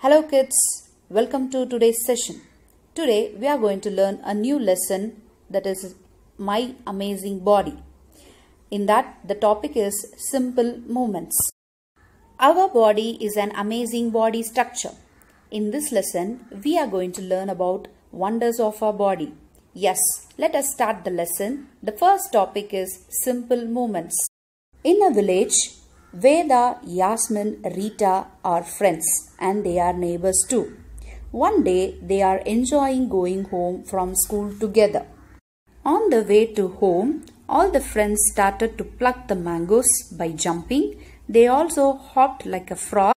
Hello kids, welcome to today's session. Today we are going to learn a new lesson that is My Amazing Body. In that the topic is simple movements. Our body is an amazing body structure. In this lesson we are going to learn about wonders of our body. Yes, let us start the lesson. The first topic is simple movements. In a village, Veda, Yasmin, Rita are friends and they are neighbors too. One day they are enjoying going home from school together. On the way to home, all the friends started to pluck the mangoes by jumping. They also hopped like a frog.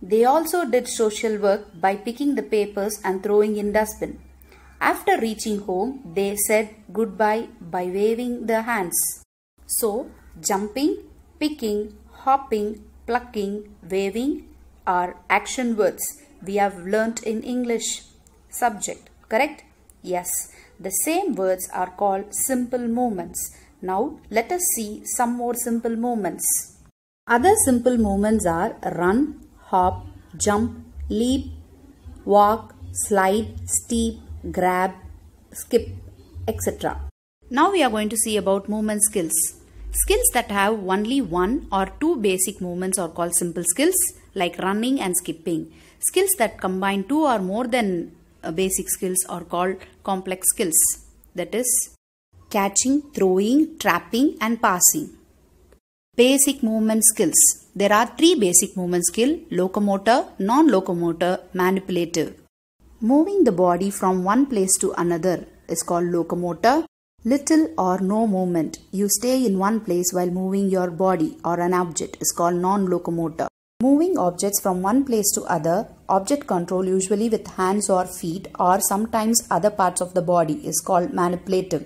They also did social work by picking the papers and throwing in dustbin. After reaching home, they said goodbye by waving their hands. So, jumping, picking hopping, plucking, waving are action words we have learnt in English subject, correct? Yes, the same words are called simple movements. Now let us see some more simple movements. Other simple movements are run, hop, jump, leap, walk, slide, steep, grab, skip, etc. Now we are going to see about movement skills. Skills that have only one or two basic movements are called simple skills like running and skipping. Skills that combine two or more than uh, basic skills are called complex skills that is catching, throwing, trapping and passing. Basic movement skills. There are three basic movement skill locomotor, non-locomotor, manipulative. Moving the body from one place to another is called locomotor. Little or no movement. You stay in one place while moving your body or an object is called non-locomotor. Moving objects from one place to other, object control usually with hands or feet or sometimes other parts of the body is called manipulative.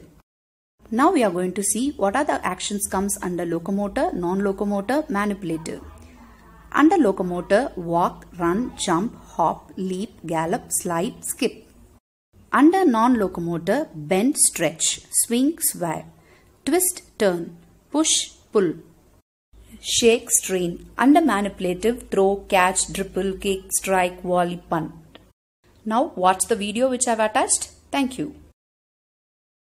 Now we are going to see what are the actions comes under locomotor, non-locomotor, manipulative. Under locomotor, walk, run, jump, hop, leap, gallop, slide, skip. Under non-locomotor, bend, stretch, swing, swivel, twist, turn, push, pull. Shake, strain. Under manipulative, throw, catch, dribble, kick, strike, volley, punt. Now watch the video which I have attached. Thank you.